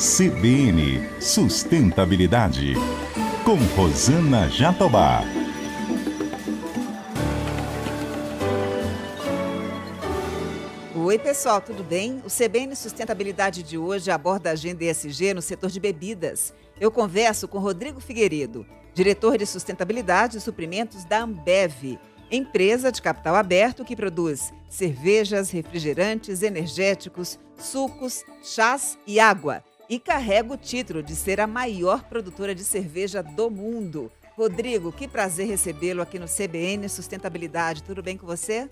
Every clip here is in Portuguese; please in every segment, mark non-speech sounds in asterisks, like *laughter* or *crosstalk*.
CBN Sustentabilidade, com Rosana Jatobá. Oi, pessoal, tudo bem? O CBN Sustentabilidade de hoje aborda a agenda ESG no setor de bebidas. Eu converso com Rodrigo Figueiredo, diretor de Sustentabilidade e Suprimentos da Ambev, empresa de capital aberto que produz cervejas, refrigerantes, energéticos, sucos, chás e água e carrega o título de ser a maior produtora de cerveja do mundo. Rodrigo, que prazer recebê-lo aqui no CBN Sustentabilidade. Tudo bem com você?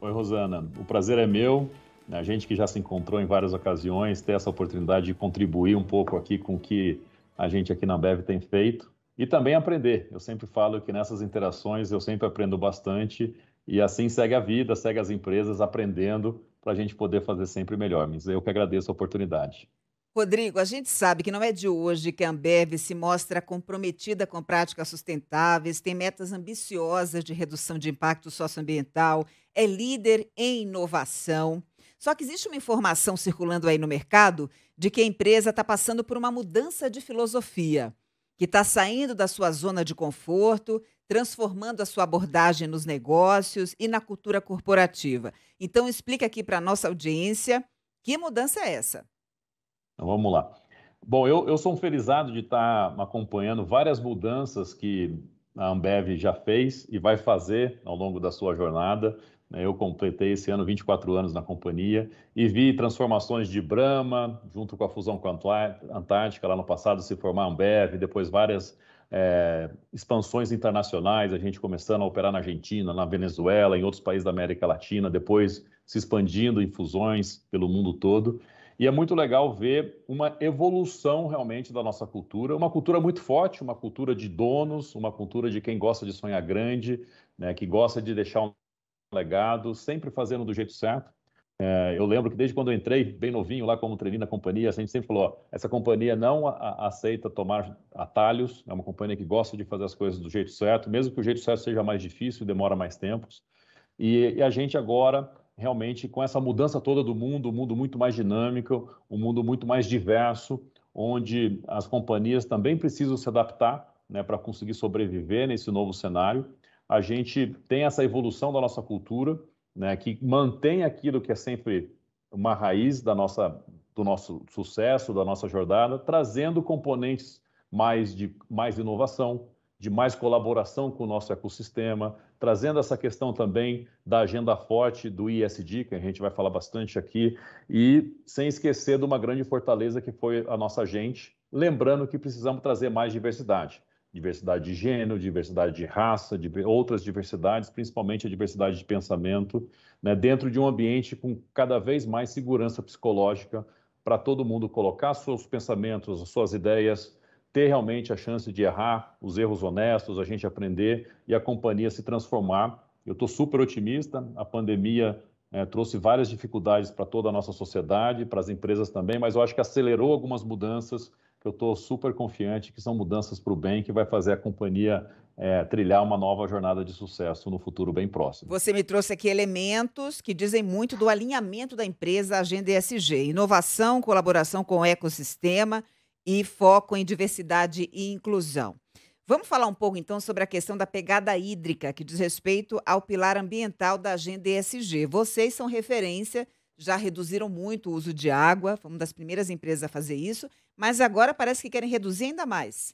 Oi, Rosana. O prazer é meu. Né? A gente que já se encontrou em várias ocasiões, ter essa oportunidade de contribuir um pouco aqui com o que a gente aqui na Bev tem feito e também aprender. Eu sempre falo que nessas interações eu sempre aprendo bastante e assim segue a vida, segue as empresas aprendendo para a gente poder fazer sempre melhor. Mas eu que agradeço a oportunidade. Rodrigo, a gente sabe que não é de hoje que a Ambev se mostra comprometida com práticas sustentáveis, tem metas ambiciosas de redução de impacto socioambiental, é líder em inovação. Só que existe uma informação circulando aí no mercado de que a empresa está passando por uma mudança de filosofia, que está saindo da sua zona de conforto, transformando a sua abordagem nos negócios e na cultura corporativa. Então, explica aqui para a nossa audiência que mudança é essa. Então, vamos lá. Bom, eu, eu sou um felizado de estar acompanhando várias mudanças que a Ambev já fez e vai fazer ao longo da sua jornada. Né? Eu completei esse ano 24 anos na companhia e vi transformações de Brahma, junto com a fusão com a Antártica, lá no passado se formar a Ambev, depois várias é, expansões internacionais, a gente começando a operar na Argentina, na Venezuela, em outros países da América Latina, depois se expandindo em fusões pelo mundo todo. E é muito legal ver uma evolução realmente da nossa cultura, uma cultura muito forte, uma cultura de donos, uma cultura de quem gosta de sonhar grande, né, que gosta de deixar um legado, sempre fazendo do jeito certo. É, eu lembro que desde quando eu entrei, bem novinho, lá como treinei na companhia, a gente sempre falou: ó, essa companhia não a, a aceita tomar atalhos, é uma companhia que gosta de fazer as coisas do jeito certo, mesmo que o jeito certo seja mais difícil, e demora mais tempos. e, e a gente agora realmente com essa mudança toda do mundo, um mundo muito mais dinâmico, um mundo muito mais diverso, onde as companhias também precisam se adaptar né, para conseguir sobreviver nesse novo cenário. A gente tem essa evolução da nossa cultura, né, que mantém aquilo que é sempre uma raiz da nossa, do nosso sucesso, da nossa jornada, trazendo componentes mais de mais inovação, de mais colaboração com o nosso ecossistema, trazendo essa questão também da agenda forte do ISD, que a gente vai falar bastante aqui, e sem esquecer de uma grande fortaleza que foi a nossa gente, lembrando que precisamos trazer mais diversidade. Diversidade de gênero, diversidade de raça, de outras diversidades, principalmente a diversidade de pensamento, né, dentro de um ambiente com cada vez mais segurança psicológica para todo mundo colocar seus pensamentos, suas ideias, ter realmente a chance de errar, os erros honestos, a gente aprender e a companhia se transformar. Eu estou super otimista, a pandemia é, trouxe várias dificuldades para toda a nossa sociedade, para as empresas também, mas eu acho que acelerou algumas mudanças que eu estou super confiante que são mudanças para o bem que vai fazer a companhia é, trilhar uma nova jornada de sucesso no futuro bem próximo. Você me trouxe aqui elementos que dizem muito do alinhamento da empresa à agenda ESG, inovação, colaboração com o ecossistema e foco em diversidade e inclusão. Vamos falar um pouco então sobre a questão da pegada hídrica, que diz respeito ao pilar ambiental da agenda ESG. Vocês são referência, já reduziram muito o uso de água, foi uma das primeiras empresas a fazer isso, mas agora parece que querem reduzir ainda mais.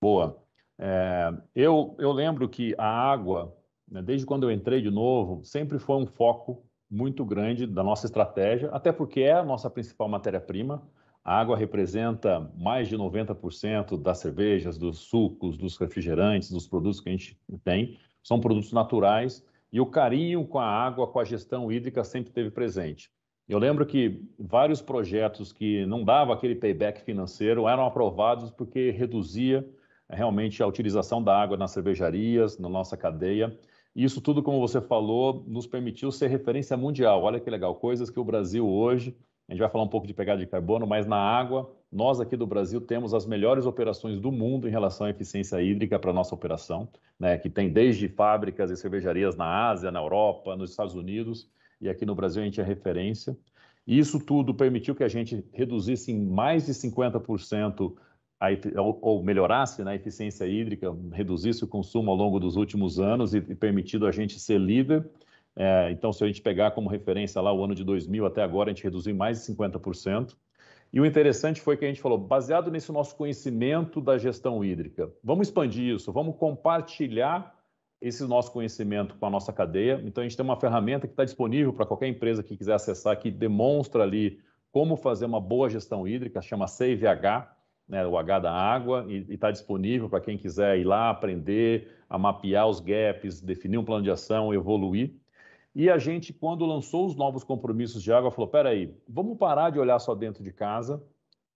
Boa. É, eu, eu lembro que a água, né, desde quando eu entrei de novo, sempre foi um foco muito grande da nossa estratégia, até porque é a nossa principal matéria-prima. A água representa mais de 90% das cervejas, dos sucos, dos refrigerantes, dos produtos que a gente tem. São produtos naturais e o carinho com a água, com a gestão hídrica sempre teve presente. Eu lembro que vários projetos que não davam aquele payback financeiro eram aprovados porque reduzia eh, realmente a utilização da água nas cervejarias, na nossa cadeia. E isso tudo, como você falou, nos permitiu ser referência mundial. Olha que legal, coisas que o Brasil hoje a gente vai falar um pouco de pegada de carbono, mas na água, nós aqui do Brasil temos as melhores operações do mundo em relação à eficiência hídrica para nossa operação, né, que tem desde fábricas e cervejarias na Ásia, na Europa, nos Estados Unidos, e aqui no Brasil a gente é referência. E isso tudo permitiu que a gente reduzisse em mais de 50% a, ou, ou melhorasse na né, eficiência hídrica, reduzisse o consumo ao longo dos últimos anos e, e permitido a gente ser líder é, então, se a gente pegar como referência lá o ano de 2000 até agora, a gente reduziu em mais de 50%. E o interessante foi que a gente falou, baseado nesse nosso conhecimento da gestão hídrica, vamos expandir isso, vamos compartilhar esse nosso conhecimento com a nossa cadeia. Então, a gente tem uma ferramenta que está disponível para qualquer empresa que quiser acessar, que demonstra ali como fazer uma boa gestão hídrica, chama CVH, né, o H da água, e está disponível para quem quiser ir lá, aprender a mapear os gaps, definir um plano de ação, evoluir. E a gente, quando lançou os novos compromissos de água, falou: peraí, vamos parar de olhar só dentro de casa,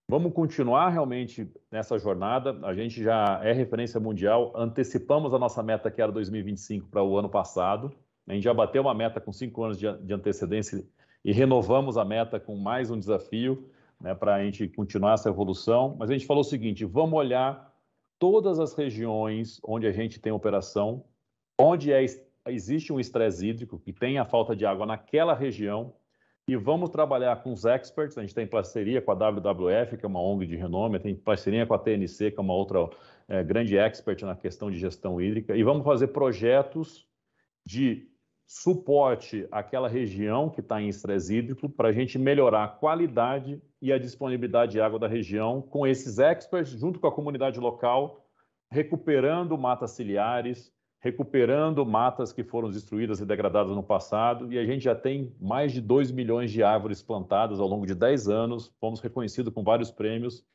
vamos continuar realmente nessa jornada. A gente já é referência mundial, antecipamos a nossa meta que era 2025 para o ano passado. A gente já bateu uma meta com cinco anos de antecedência e renovamos a meta com mais um desafio né, para a gente continuar essa evolução. Mas a gente falou o seguinte: vamos olhar todas as regiões onde a gente tem operação, onde é existe um estresse hídrico, que tem a falta de água naquela região, e vamos trabalhar com os experts. A gente tem parceria com a WWF, que é uma ONG de renome, tem parceria com a TNC, que é uma outra é, grande expert na questão de gestão hídrica, e vamos fazer projetos de suporte àquela região que está em estresse hídrico para a gente melhorar a qualidade e a disponibilidade de água da região com esses experts, junto com a comunidade local, recuperando matas ciliares, recuperando matas que foram destruídas e degradadas no passado, e a gente já tem mais de 2 milhões de árvores plantadas ao longo de 10 anos, fomos reconhecidos com vários prêmios,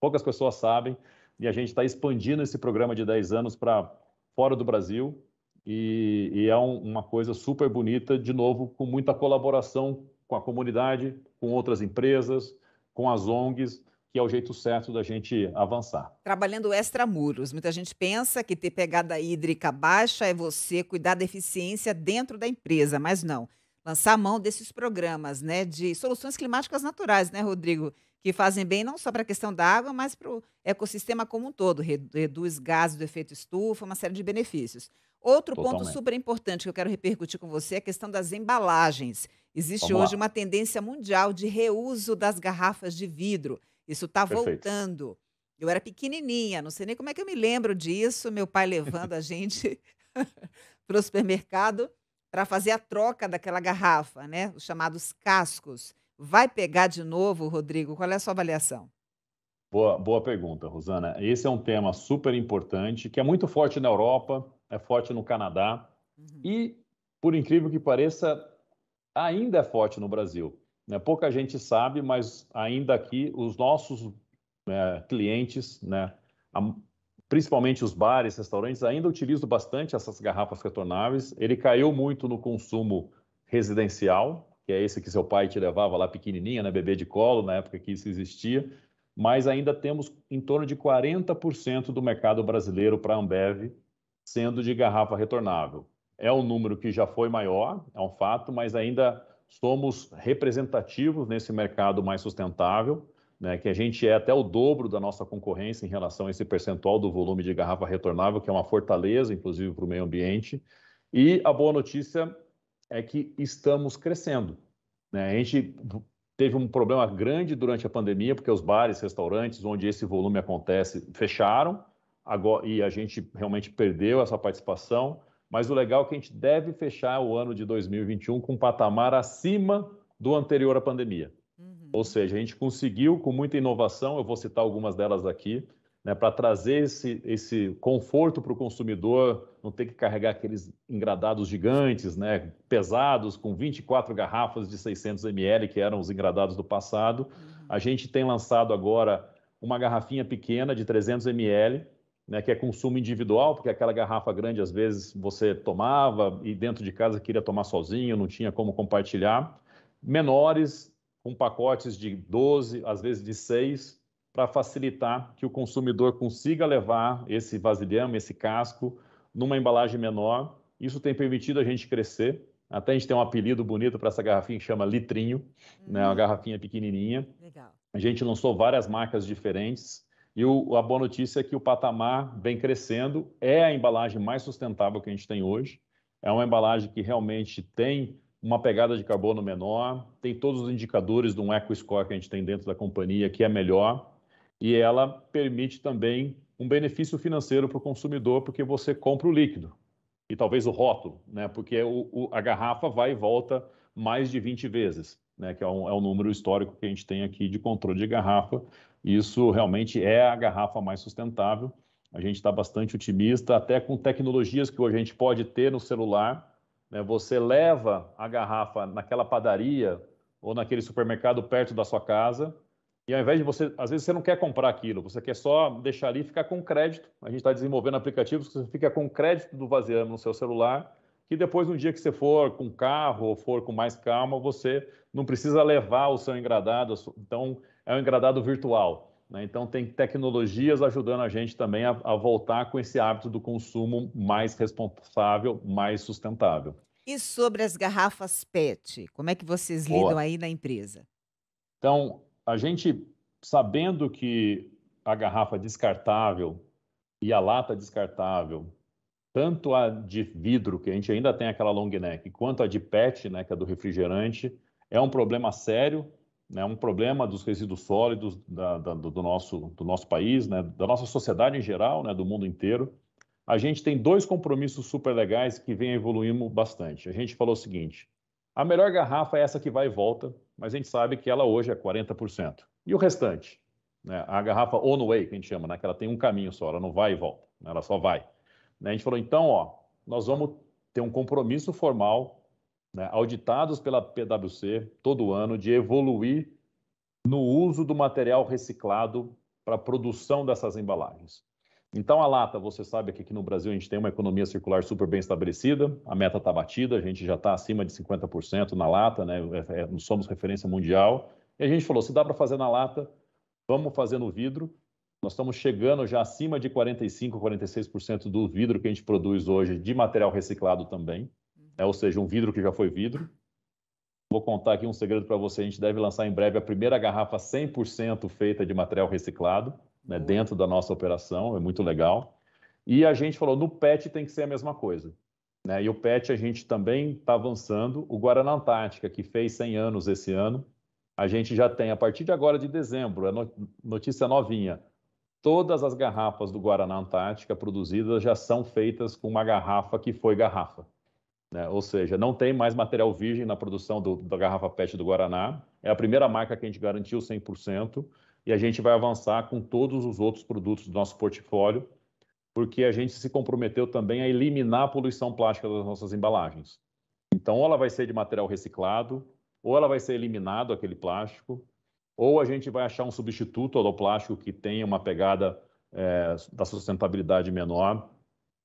poucas pessoas sabem, e a gente está expandindo esse programa de 10 anos para fora do Brasil, e, e é um, uma coisa super bonita, de novo, com muita colaboração com a comunidade, com outras empresas, com as ONGs, que é o jeito certo da gente avançar. Trabalhando extramuros, muita gente pensa que ter pegada hídrica baixa é você cuidar da eficiência dentro da empresa, mas não. Lançar a mão desses programas, né, de soluções climáticas naturais, né, Rodrigo, que fazem bem não só para a questão da água, mas para o ecossistema como um todo, reduz gases do efeito estufa, uma série de benefícios. Outro Totalmente. ponto super importante que eu quero repercutir com você é a questão das embalagens. Existe Vamos hoje lá. uma tendência mundial de reuso das garrafas de vidro. Isso está voltando. Eu era pequenininha, não sei nem como é que eu me lembro disso, meu pai levando a *laughs* gente *laughs* para o supermercado para fazer a troca daquela garrafa, né? Os chamados cascos. Vai pegar de novo, Rodrigo? Qual é a sua avaliação? Boa, boa pergunta, Rosana. Esse é um tema super importante, que é muito forte na Europa, é forte no Canadá uhum. e, por incrível que pareça, ainda é forte no Brasil. Né? Pouca gente sabe, mas ainda aqui os nossos né, clientes, né, a, principalmente os bares, restaurantes, ainda utilizam bastante essas garrafas retornáveis. Ele caiu muito no consumo residencial, que é esse que seu pai te levava lá pequenininha, né, bebê de colo, na época que isso existia, mas ainda temos em torno de 40% do mercado brasileiro para Ambev sendo de garrafa retornável. É um número que já foi maior, é um fato, mas ainda somos representativos nesse mercado mais sustentável, né, que a gente é até o dobro da nossa concorrência em relação a esse percentual do volume de garrafa retornável, que é uma fortaleza, inclusive, para o meio ambiente. E a boa notícia é que estamos crescendo. Né? A gente teve um problema grande durante a pandemia, porque os bares, restaurantes, onde esse volume acontece, fecharam, agora, e a gente realmente perdeu essa participação. Mas o legal é que a gente deve fechar o ano de 2021 com um patamar acima do anterior à pandemia. Uhum. Ou seja, a gente conseguiu, com muita inovação, eu vou citar algumas delas aqui, né, para trazer esse, esse conforto para o consumidor, não ter que carregar aqueles engradados gigantes, né, pesados, com 24 garrafas de 600 ml, que eram os engradados do passado. Uhum. A gente tem lançado agora uma garrafinha pequena de 300 ml, né, que é consumo individual, porque aquela garrafa grande às vezes você tomava e dentro de casa queria tomar sozinho, não tinha como compartilhar. Menores, com pacotes de 12, às vezes de 6, para facilitar que o consumidor consiga levar esse vasilhame, esse casco, numa embalagem menor. Isso tem permitido a gente crescer. Até a gente tem um apelido bonito para essa garrafinha que chama Litrinho, uhum. né, uma hum. garrafinha pequenininha. Legal. A gente lançou várias marcas diferentes e o, a boa notícia é que o patamar vem crescendo, é a embalagem mais sustentável que a gente tem hoje. É uma embalagem que realmente tem uma pegada de carbono menor, tem todos os indicadores de um EcoScore que a gente tem dentro da companhia que é melhor, e ela permite também um benefício financeiro para o consumidor, porque você compra o líquido e talvez o rótulo, né? porque o, o, a garrafa vai e volta mais de 20 vezes né, que é um, é um número histórico que a gente tem aqui de controle de garrafa. Isso realmente é a garrafa mais sustentável. A gente está bastante otimista, até com tecnologias que hoje a gente pode ter no celular. Né? Você leva a garrafa naquela padaria ou naquele supermercado perto da sua casa, e ao invés de você, às vezes você não quer comprar aquilo, você quer só deixar ali e ficar com crédito. A gente está desenvolvendo aplicativos que você fica com crédito do Vaziano no seu celular que depois, no dia que você for com carro ou for com mais calma, você não precisa levar o seu engradado, então é um engradado virtual. Né? Então, tem tecnologias ajudando a gente também a, a voltar com esse hábito do consumo mais responsável, mais sustentável. E sobre as garrafas PET, como é que vocês lidam aí na empresa? Então, a gente, sabendo que a garrafa descartável e a lata descartável tanto a de vidro, que a gente ainda tem aquela long neck, quanto a de PET, né, que é do refrigerante, é um problema sério, né, um problema dos resíduos sólidos da, da, do, nosso, do nosso país, né, da nossa sociedade em geral, né, do mundo inteiro. A gente tem dois compromissos super legais que vem evoluindo bastante. A gente falou o seguinte: a melhor garrafa é essa que vai e volta, mas a gente sabe que ela hoje é 40%. E o restante? Né, a garrafa on-way, que a gente chama, né, que ela tem um caminho só, ela não vai e volta, né, ela só vai. Né? A gente falou, então, ó, nós vamos ter um compromisso formal, né, auditados pela PwC todo ano, de evoluir no uso do material reciclado para a produção dessas embalagens. Então, a lata, você sabe que aqui no Brasil a gente tem uma economia circular super bem estabelecida, a meta está batida, a gente já está acima de 50% na lata, né? É, é, somos referência mundial. E a gente falou: se dá para fazer na lata, vamos fazer no vidro. Nós estamos chegando já acima de 45%, 46% do vidro que a gente produz hoje de material reciclado também, né? ou seja, um vidro que já foi vidro. Vou contar aqui um segredo para você: a gente deve lançar em breve a primeira garrafa 100% feita de material reciclado né? dentro da nossa operação, é muito legal. E a gente falou: no PET tem que ser a mesma coisa. Né? E o PET a gente também está avançando. O Guarana Antártica, que fez 100 anos esse ano, a gente já tem, a partir de agora de dezembro, é notícia novinha, todas as garrafas do Guaraná Antártica produzidas já são feitas com uma garrafa que foi garrafa. Né? Ou seja, não tem mais material virgem na produção do, da garrafa PET do Guaraná. É a primeira marca que a gente garantiu 100% e a gente vai avançar com todos os outros produtos do nosso portfólio, porque a gente se comprometeu também a eliminar a poluição plástica das nossas embalagens. Então, ou ela vai ser de material reciclado, ou ela vai ser eliminado aquele plástico, ou a gente vai achar um substituto aloplástico que tenha uma pegada é, da sustentabilidade menor.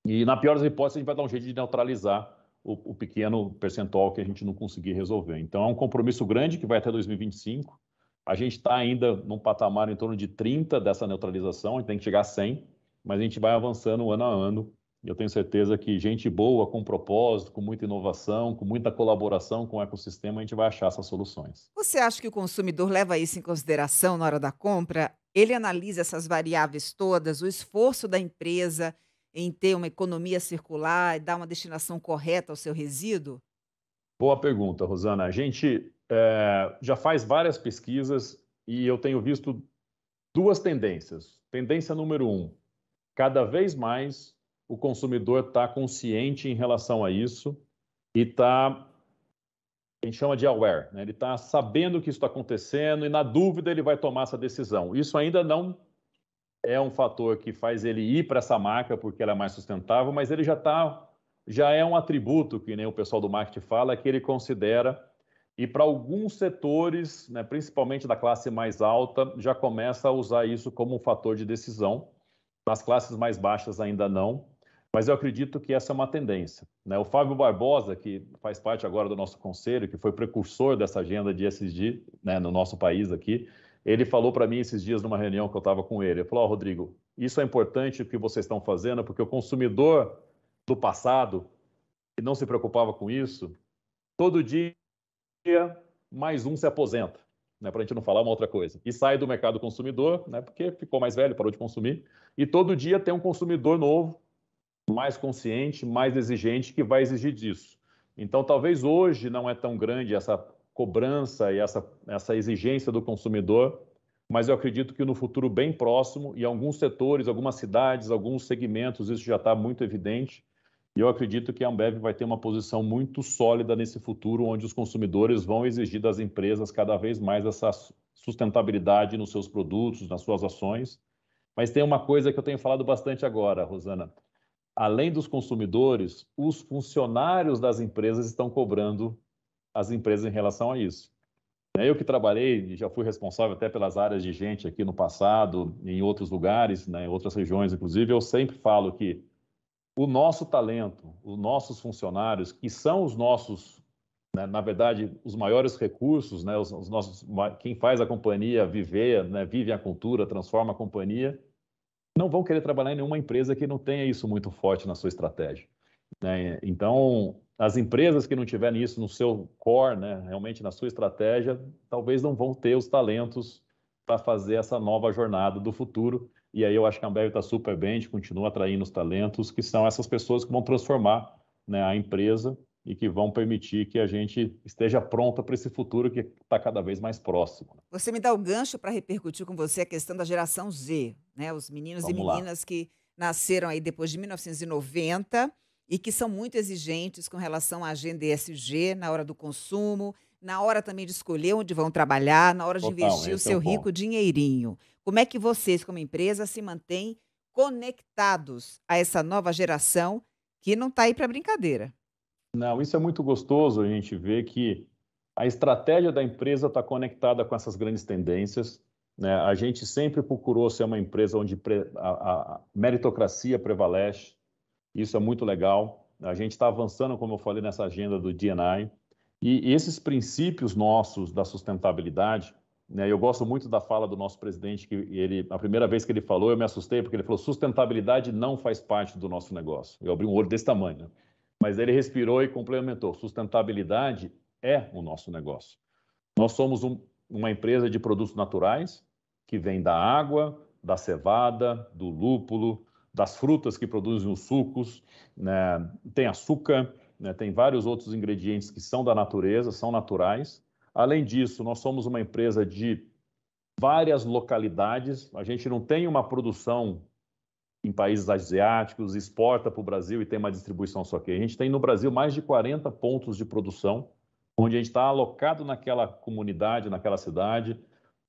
E, na pior das hipóteses, a gente vai dar um jeito de neutralizar o, o pequeno percentual que a gente não conseguir resolver. Então, é um compromisso grande que vai até 2025. A gente está ainda num patamar em torno de 30 dessa neutralização, a gente tem que chegar a 100, mas a gente vai avançando ano a ano eu tenho certeza que gente boa, com propósito, com muita inovação, com muita colaboração com o ecossistema, a gente vai achar essas soluções. Você acha que o consumidor leva isso em consideração na hora da compra? Ele analisa essas variáveis todas, o esforço da empresa em ter uma economia circular e dar uma destinação correta ao seu resíduo? Boa pergunta, Rosana. A gente é, já faz várias pesquisas e eu tenho visto duas tendências. Tendência número um: cada vez mais o consumidor está consciente em relação a isso e está, a gente chama de aware, né? ele está sabendo que isso está acontecendo e, na dúvida, ele vai tomar essa decisão. Isso ainda não é um fator que faz ele ir para essa marca porque ela é mais sustentável, mas ele já está já é um atributo que nem o pessoal do marketing fala que ele considera e para alguns setores, né, principalmente da classe mais alta, já começa a usar isso como um fator de decisão. Nas classes mais baixas ainda não, mas eu acredito que essa é uma tendência. Né? O Fábio Barbosa, que faz parte agora do nosso conselho, que foi precursor dessa agenda de SD né, no nosso país aqui, ele falou para mim esses dias numa reunião que eu estava com ele, ele falou, oh, Rodrigo, isso é importante o que vocês estão fazendo, porque o consumidor do passado, que não se preocupava com isso, todo dia mais um se aposenta, né, para a gente não falar uma outra coisa, e sai do mercado consumidor, né, porque ficou mais velho, parou de consumir, e todo dia tem um consumidor novo mais consciente, mais exigente, que vai exigir disso. Então, talvez hoje não é tão grande essa cobrança e essa, essa exigência do consumidor, mas eu acredito que no futuro bem próximo, e alguns setores, algumas cidades, alguns segmentos, isso já está muito evidente, e eu acredito que a Ambev vai ter uma posição muito sólida nesse futuro, onde os consumidores vão exigir das empresas cada vez mais essa sustentabilidade nos seus produtos, nas suas ações. Mas tem uma coisa que eu tenho falado bastante agora, Rosana além dos consumidores, os funcionários das empresas estão cobrando as empresas em relação a isso. É, eu que trabalhei e já fui responsável até pelas áreas de gente aqui no passado, em outros lugares, né, em outras regiões, inclusive, eu sempre falo que o nosso talento, os nossos funcionários, que são os nossos, né, na verdade, os maiores recursos, né, os, os, nossos, quem faz a companhia viver, né, vive a cultura, transforma a companhia, não vão querer trabalhar em nenhuma empresa que não tenha isso muito forte na sua estratégia. Né? Então, as empresas que não tiverem isso no seu core, né, realmente na sua estratégia, talvez não vão ter os talentos para fazer essa nova jornada do futuro. E aí eu acho que a Ambev está super bem, a gente continua atraindo os talentos, que são essas pessoas que vão transformar né, a empresa e que vão permitir que a gente esteja pronta para esse futuro que está cada vez mais próximo. Né? Você me dá o gancho para repercutir com você a questão da geração Z, né? os meninos Vamos e meninas lá. que nasceram aí depois de 1990 e que são muito exigentes com relação à agenda ESG na hora do consumo, na hora também de escolher onde vão trabalhar, na hora de Total, investir o é seu é o rico dinheirinho. Como é que vocês, como empresa, se mantêm conectados a essa nova geração que não está aí para brincadeira? Não, isso é muito gostoso a gente ver que a estratégia da empresa está conectada com essas grandes tendências. Né? A gente sempre procurou ser uma empresa onde a, a meritocracia prevalece. Isso é muito legal. A gente está avançando, como eu falei, nessa agenda do DNI. E esses princípios nossos da sustentabilidade, né? eu gosto muito da fala do nosso presidente, que ele, a primeira vez que ele falou, eu me assustei, porque ele falou: sustentabilidade não faz parte do nosso negócio. Eu abri um olho desse tamanho. Né? Mas ele respirou e complementou: sustentabilidade é o nosso negócio. Nós somos um, uma empresa de produtos naturais que vem da água, da cevada, do lúpulo, das frutas que produzem os sucos, né? tem açúcar, né? tem vários outros ingredientes que são da natureza, são naturais. Além disso, nós somos uma empresa de várias localidades, a gente não tem uma produção em países asiáticos, exporta para o Brasil e tem uma distribuição só aqui. A gente tem no Brasil mais de 40 pontos de produção, onde a gente está alocado naquela comunidade, naquela cidade.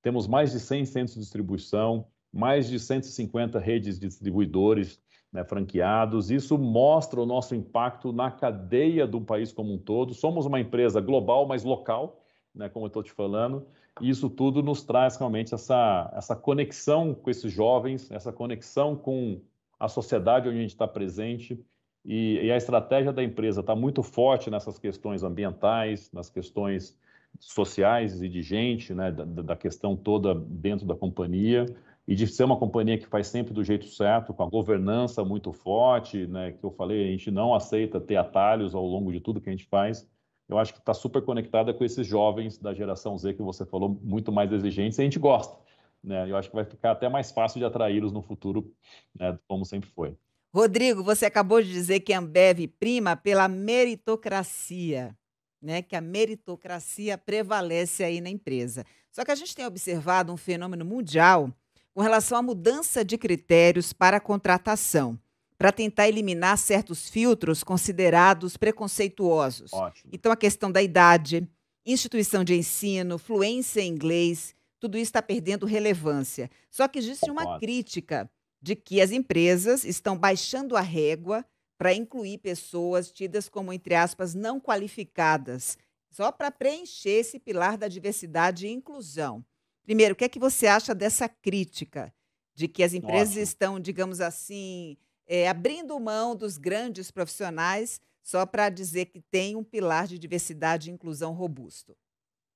Temos mais de 100 centros de distribuição, mais de 150 redes de distribuidores né, franqueados. Isso mostra o nosso impacto na cadeia do país como um todo. Somos uma empresa global, mas local, né, como eu estou te falando. E isso tudo nos traz realmente essa, essa conexão com esses jovens, essa conexão com a sociedade onde a gente está presente. E, e, a estratégia da empresa está muito forte nessas questões ambientais, nas questões sociais e de gente, né, da, da questão toda dentro da companhia e de ser uma companhia que faz sempre do jeito certo, com a governança muito forte, né, que eu falei, a gente não aceita ter atalhos ao longo de tudo que a gente faz. Eu acho que está super conectada com esses jovens da geração Z que você falou, muito mais exigentes, e a gente gosta. Né? Eu acho que vai ficar até mais fácil de atraí-los no futuro, né, como sempre foi. Rodrigo, você acabou de dizer que a Ambev prima pela meritocracia, né? que a meritocracia prevalece aí na empresa. Só que a gente tem observado um fenômeno mundial com relação à mudança de critérios para a contratação para tentar eliminar certos filtros considerados preconceituosos. Ótimo. Então, a questão da idade, instituição de ensino, fluência em inglês, tudo isso está perdendo relevância. Só que existe uma crítica de que as empresas estão baixando a régua para incluir pessoas tidas como, entre aspas, não qualificadas, só para preencher esse pilar da diversidade e inclusão. Primeiro, o que é que você acha dessa crítica de que as empresas Nossa. estão, digamos assim, é, abrindo mão dos grandes profissionais só para dizer que tem um pilar de diversidade e inclusão robusto?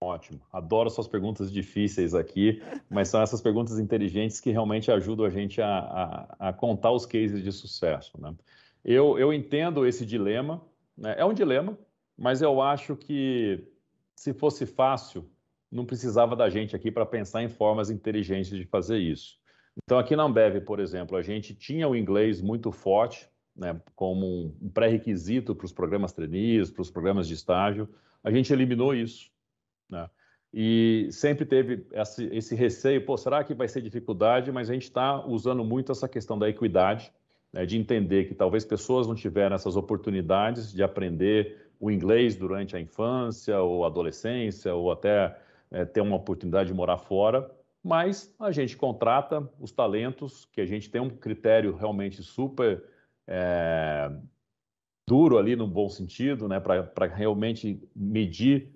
Ótimo. Adoro suas perguntas difíceis aqui, mas são essas perguntas inteligentes que realmente ajudam a gente a, a, a contar os cases de sucesso. Né? Eu, eu entendo esse dilema, né? é um dilema, mas eu acho que se fosse fácil, não precisava da gente aqui para pensar em formas inteligentes de fazer isso. Então, aqui na Ambev, por exemplo, a gente tinha o inglês muito forte, né? como um pré-requisito para os programas trainees, para os programas de estágio. A gente eliminou isso né? E sempre teve esse, esse receio, pô, será que vai ser dificuldade? Mas a gente está usando muito essa questão da equidade, né, de entender que talvez pessoas não tiveram essas oportunidades de aprender o inglês durante a infância ou adolescência, ou até é, ter uma oportunidade de morar fora, mas a gente contrata os talentos, que a gente tem um critério realmente super é, duro ali no bom sentido, né, para realmente medir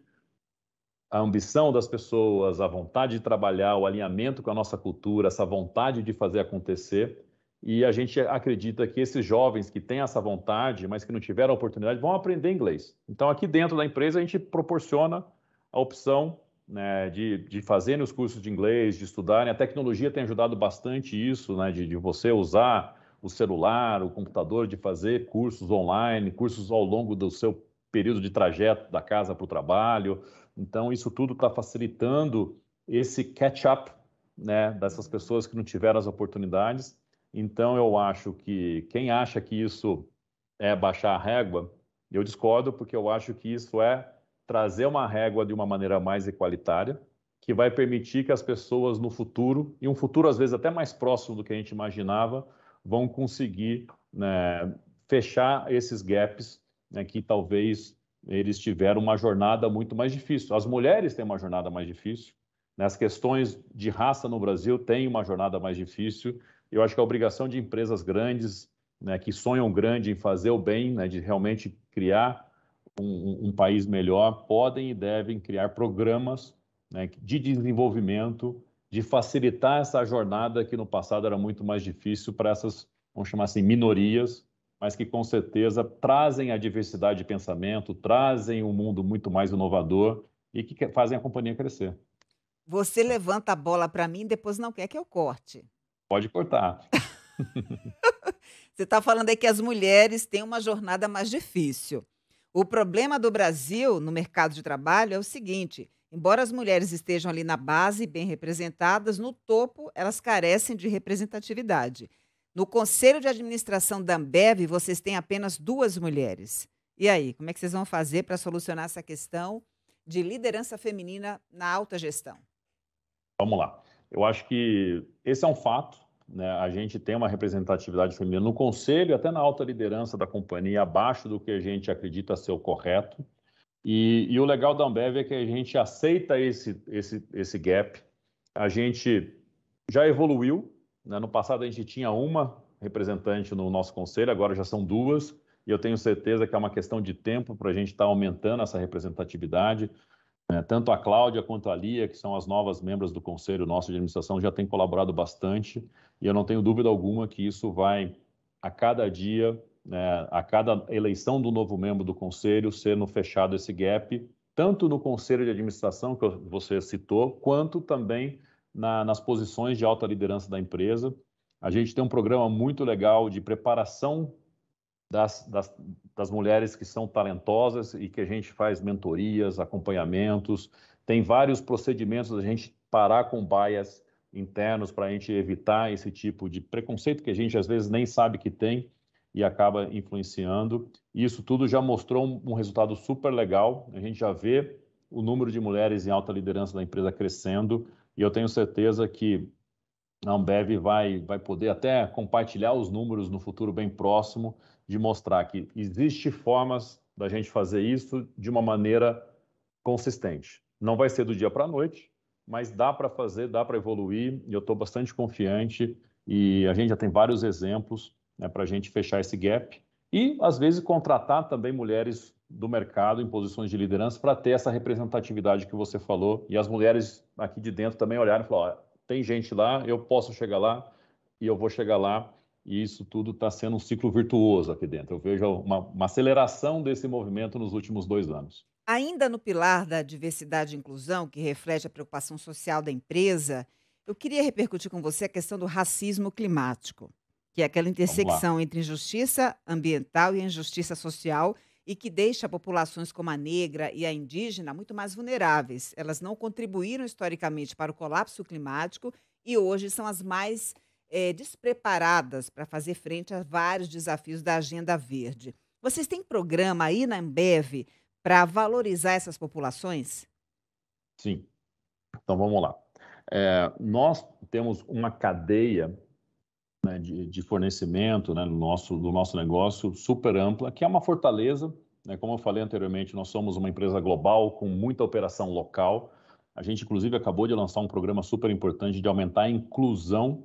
a ambição das pessoas, a vontade de trabalhar, o alinhamento com a nossa cultura, essa vontade de fazer acontecer. E a gente acredita que esses jovens que têm essa vontade, mas que não tiveram a oportunidade, vão aprender inglês. Então, aqui dentro da empresa, a gente proporciona a opção né, de, de fazerem os cursos de inglês, de estudarem. A tecnologia tem ajudado bastante isso, né, de, de você usar o celular, o computador, de fazer cursos online, cursos ao longo do seu período de trajeto da casa para o trabalho, então, isso tudo está facilitando esse catch-up né, dessas pessoas que não tiveram as oportunidades. Então, eu acho que quem acha que isso é baixar a régua, eu discordo, porque eu acho que isso é trazer uma régua de uma maneira mais igualitária, que vai permitir que as pessoas no futuro, e um futuro às vezes até mais próximo do que a gente imaginava, vão conseguir né, fechar esses gaps né, que talvez eles tiveram uma jornada muito mais difícil. As mulheres têm uma jornada mais difícil. Né? As questões de raça no Brasil têm uma jornada mais difícil. Eu acho que a obrigação de empresas grandes, né, que sonham grande em fazer o bem, né, de realmente criar um, um, país melhor, podem e devem criar programas né, de desenvolvimento, de facilitar essa jornada que no passado era muito mais difícil para essas, vamos chamar assim, minorias mas que com certeza trazem a diversidade de pensamento, trazem um mundo muito mais inovador e que fazem a companhia crescer. Você levanta a bola para mim, depois não quer que eu corte. Pode cortar. *laughs* Você está falando aí que as mulheres têm uma jornada mais difícil. O problema do Brasil no mercado de trabalho é o seguinte: embora as mulheres estejam ali na base, bem representadas, no topo elas carecem de representatividade. No conselho de administração da Ambev, vocês têm apenas duas mulheres. E aí, como é que vocês vão fazer para solucionar essa questão de liderança feminina na alta gestão? Vamos lá. Eu acho que esse é um fato. Né? A gente tem uma representatividade feminina no conselho, até na alta liderança da companhia, abaixo do que a gente acredita ser o correto. E, e o legal da Ambev é que a gente aceita esse, esse, esse gap. A gente já evoluiu né, no ano passado a gente tinha uma representante no nosso conselho, agora já são duas, e eu tenho certeza que é uma questão de tempo para a gente estar tá aumentando essa representatividade. É, tanto a Cláudia quanto a Lia, que são as novas membros do Conselho Nosso de Administração, já têm colaborado bastante e eu não tenho dúvida alguma que isso vai, a cada dia, né, a cada eleição do novo membro do Conselho, sendo fechado esse gap, tanto no Conselho de Administração, que você citou, quanto também na, nas posições de alta liderança da empresa. A gente tem um programa muito legal de preparação das, das, das, mulheres que são talentosas e que a gente faz mentorias, acompanhamentos. Tem vários procedimentos da gente parar com bias internos para a gente evitar esse tipo de preconceito que a gente às vezes nem sabe que tem e acaba influenciando. isso tudo já mostrou um, um resultado super legal. A gente já vê o número de mulheres em alta liderança da empresa crescendo e eu tenho certeza que a Ambev vai, vai poder até compartilhar os números no futuro bem próximo, de mostrar que existe formas da gente fazer isso de uma maneira consistente. Não vai ser do dia para a noite, mas dá para fazer, dá para evoluir, e eu estou bastante confiante, e a gente já tem vários exemplos né, para a gente fechar esse gap. E, às vezes, contratar também mulheres do mercado em posições de liderança para ter essa representatividade que você falou e as mulheres aqui de dentro também olharam e falaram: tem gente lá, eu posso chegar lá e eu vou chegar lá. E isso tudo está sendo um ciclo virtuoso aqui dentro. Eu vejo uma, uma aceleração desse movimento nos últimos dois anos. Ainda no pilar da diversidade e inclusão, que reflete a preocupação social da empresa, eu queria repercutir com você a questão do racismo climático, que é aquela intersecção entre injustiça ambiental e injustiça social e que deixa populações como a negra e a indígena muito mais vulneráveis. Elas não contribuíram historicamente para o colapso climático e hoje são as mais é, despreparadas para fazer frente a vários desafios da Agenda Verde. Vocês têm programa aí na Ambev para valorizar essas populações? Sim. Então vamos lá. É, nós temos uma cadeia né, de, de, fornecimento né, no, nosso, do nosso negócio super ampla, que é uma fortaleza. Né, como eu falei anteriormente, nós somos uma empresa global com muita operação local. A gente, inclusive, acabou de lançar um programa super importante de aumentar a inclusão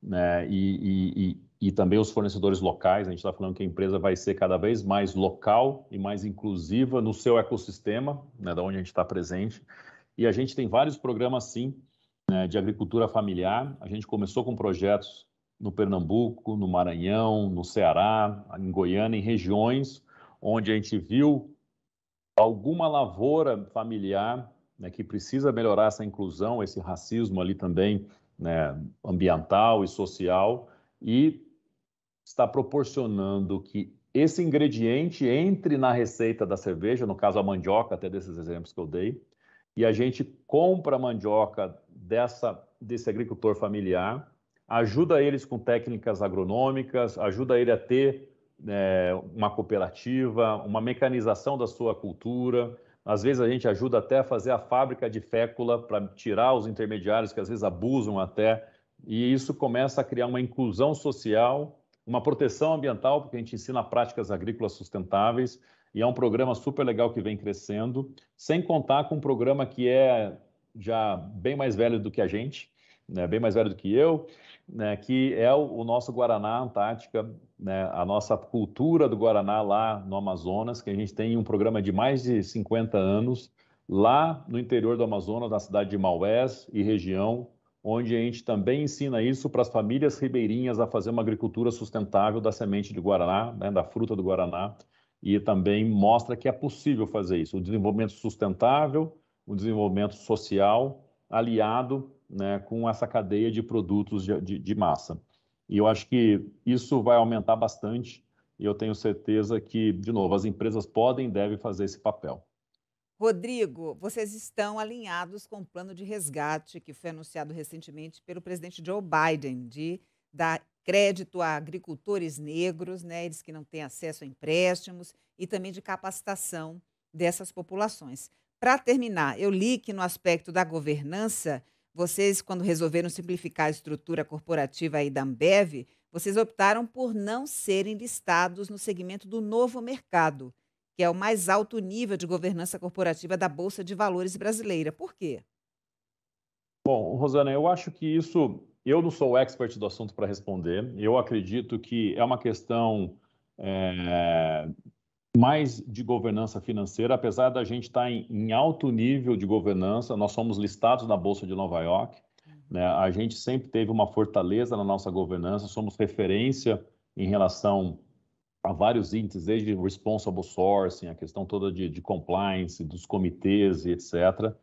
né, e, e, e, também os fornecedores locais. A gente está falando que a empresa vai ser cada vez mais local e mais inclusiva no seu ecossistema, né, da onde a gente está presente. E a gente tem vários programas, sim, né, de agricultura familiar. A gente começou com projetos no Pernambuco, no Maranhão, no Ceará, em Goiânia, em regiões onde a gente viu alguma lavoura familiar né, que precisa melhorar essa inclusão, esse racismo ali também né, ambiental e social, e está proporcionando que esse ingrediente entre na receita da cerveja, no caso a mandioca, até desses exemplos que eu dei, e a gente compra a mandioca dessa, desse agricultor familiar ajuda eles com técnicas agronômicas, ajuda ele a ter é, uma cooperativa, uma mecanização da sua cultura. Às vezes a gente ajuda até a fazer a fábrica de fécula para tirar os intermediários que às vezes abusam até. E isso começa a criar uma inclusão social, uma proteção ambiental, porque a gente ensina práticas agrícolas sustentáveis. E é um programa super legal que vem crescendo, sem contar com um programa que é já bem mais velho do que a gente, né, bem mais velho do que eu, né, que é o, o, nosso Guaraná Antártica, né, a nossa cultura do Guaraná lá no Amazonas, que a gente tem um programa de mais de 50 anos lá no interior do Amazonas, na cidade de Maués e região, onde a gente também ensina isso para as famílias ribeirinhas a fazer uma agricultura sustentável da semente de Guaraná, né, da fruta do Guaraná, e também mostra que é possível fazer isso, o desenvolvimento sustentável, o desenvolvimento social aliado né, com essa cadeia de produtos de, de, de massa. E eu acho que isso vai aumentar bastante e eu tenho certeza que, de novo, as empresas podem e devem fazer esse papel. Rodrigo, vocês estão alinhados com o plano de resgate que foi anunciado recentemente pelo presidente Joe Biden, de dar crédito a agricultores negros, né, eles que não têm acesso a empréstimos, e também de capacitação dessas populações. Para terminar, eu li que no aspecto da governança, vocês, quando resolveram simplificar a estrutura corporativa aí da Ambev, vocês optaram por não serem listados no segmento do novo mercado, que é o mais alto nível de governança corporativa da Bolsa de Valores brasileira. Por quê? Bom, Rosana, eu acho que isso. Eu não sou o expert do assunto para responder. Eu acredito que é uma questão é, mais de governança financeira, apesar da gente estar tá em, em, alto nível de governança, nós somos listados na Bolsa de Nova York, uhum. né? a gente sempre teve uma fortaleza na nossa governança, somos referência em relação a vários índices, desde responsible sourcing, a questão toda de, de compliance, dos comitês e etc.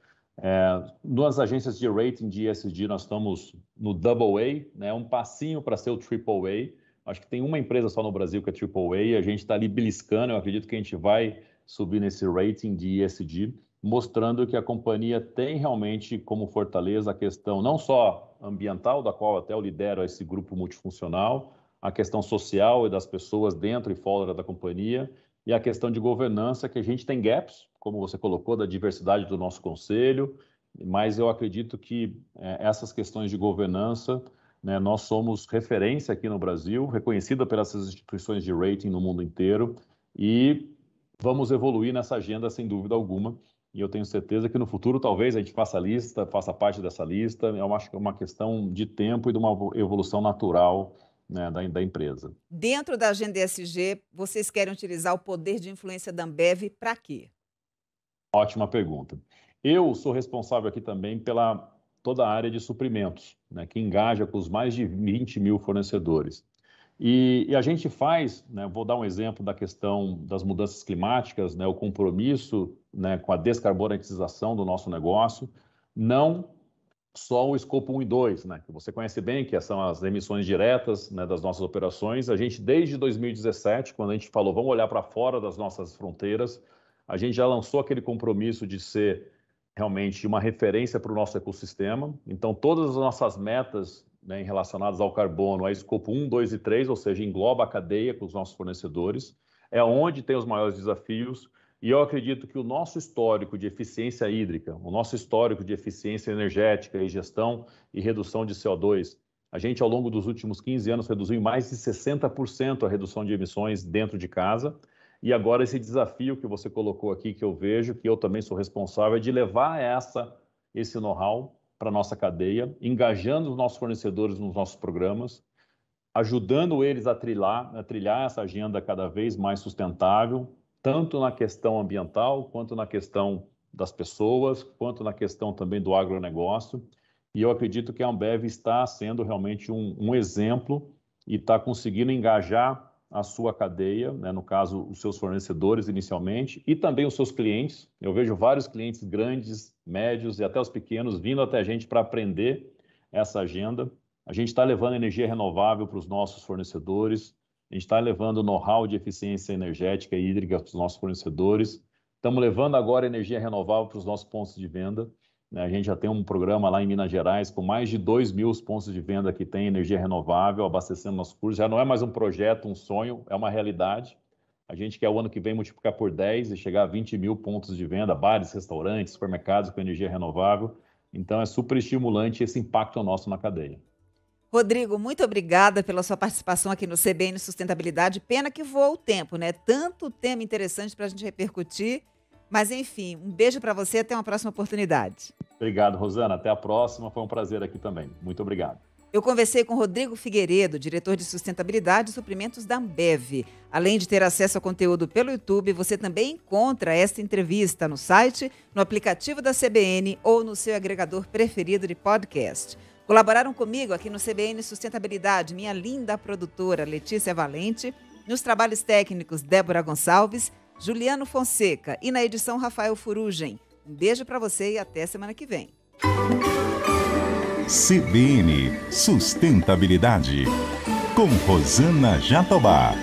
É, nas agências de rating de ESG, nós estamos no double A, né? um passinho para ser o triple A, Acho que tem uma empresa só no Brasil que é a AAA, a gente está ali beliscando, eu acredito que a gente vai subir nesse rating de ESG, mostrando que a companhia tem realmente como fortaleza a questão não só ambiental, da qual até eu lidero esse grupo multifuncional, a questão social e das pessoas dentro e fora da companhia, e a questão de governança, que a gente tem gaps, como você colocou, da diversidade do nosso conselho, mas eu acredito que eh, essas questões de governança né? Nós somos referência aqui no Brasil, reconhecida pelas instituições de rating no mundo inteiro e vamos evoluir nessa agenda sem dúvida alguma. E eu tenho certeza que no futuro talvez a gente faça a lista, faça parte dessa lista. Eu é acho que é uma questão de tempo e de uma evolução natural né, da, da, empresa. Dentro da agenda ESG, vocês querem utilizar o poder de influência da Ambev para quê? Ótima pergunta. Eu sou responsável aqui também pela toda a área de suprimentos, né, que engaja com os mais de 20 mil fornecedores. E, e a gente faz, né, vou dar um exemplo da questão das mudanças climáticas, né, o compromisso né, com a descarbonatização do nosso negócio, não só o escopo 1 e 2, né, que você conhece bem, que são as emissões diretas né, das nossas operações. A gente, desde 2017, quando a gente falou, vamos olhar para fora das nossas fronteiras, a gente já lançou aquele compromisso de ser realmente uma referência para o nosso ecossistema. Então, todas as nossas metas né, relacionadas ao carbono, a escopo 1, 2 e 3, ou seja, engloba a cadeia com os nossos fornecedores, é onde tem os maiores desafios. E eu acredito que o nosso histórico de eficiência hídrica, o nosso histórico de eficiência energética e gestão e redução de CO2, a gente, ao longo dos últimos 15 anos, reduziu em mais de 60% a redução de emissões dentro de casa. E agora esse desafio que você colocou aqui, que eu vejo, que eu também sou responsável, é de levar essa, esse know-how para a nossa cadeia, engajando os nossos fornecedores nos nossos programas, ajudando eles a trilhar, a trilhar essa agenda cada vez mais sustentável, tanto na questão ambiental, quanto na questão das pessoas, quanto na questão também do agronegócio. E eu acredito que a Ambev está sendo realmente um, um exemplo e está conseguindo engajar a sua cadeia, né? no caso, os seus fornecedores inicialmente e também os seus clientes. Eu vejo vários clientes grandes, médios e até os pequenos vindo até a gente para aprender essa agenda. A gente está levando energia renovável para os nossos fornecedores, a gente está levando know-how de eficiência energética e hídrica para os nossos fornecedores, estamos levando agora energia renovável para os nossos pontos de venda. Né? A gente já tem um programa lá em Minas Gerais com mais de 2 mil pontos de venda que tem energia renovável, abastecendo nossos cursos Já não é mais um projeto, um sonho, é uma realidade. A gente quer o ano que vem multiplicar por 10 e chegar a 20 mil pontos de venda, bares, restaurantes, supermercados com energia renovável. Então é super estimulante esse impacto nosso na cadeia. Rodrigo, muito obrigada pela sua participação aqui no CBN Sustentabilidade. Pena que voou o tempo, né? Tanto tema interessante para a gente repercutir. Mas enfim, um beijo para você, até uma próxima oportunidade. Obrigado, Rosana. Até a próxima. Foi um prazer aqui também. Muito obrigado. Eu conversei com Rodrigo Figueiredo, diretor de sustentabilidade e suprimentos da Ambev. Além de ter acesso ao conteúdo pelo YouTube, você também encontra esta entrevista no site, no aplicativo da CBN ou no seu agregador preferido de podcast. Colaboraram comigo aqui no CBN Sustentabilidade minha linda produtora Letícia Valente, nos trabalhos técnicos Débora Gonçalves Juliano Fonseca e na edição Rafael Furugem. Um beijo para você e até semana que vem. CBN Sustentabilidade com Rosana Jatobá.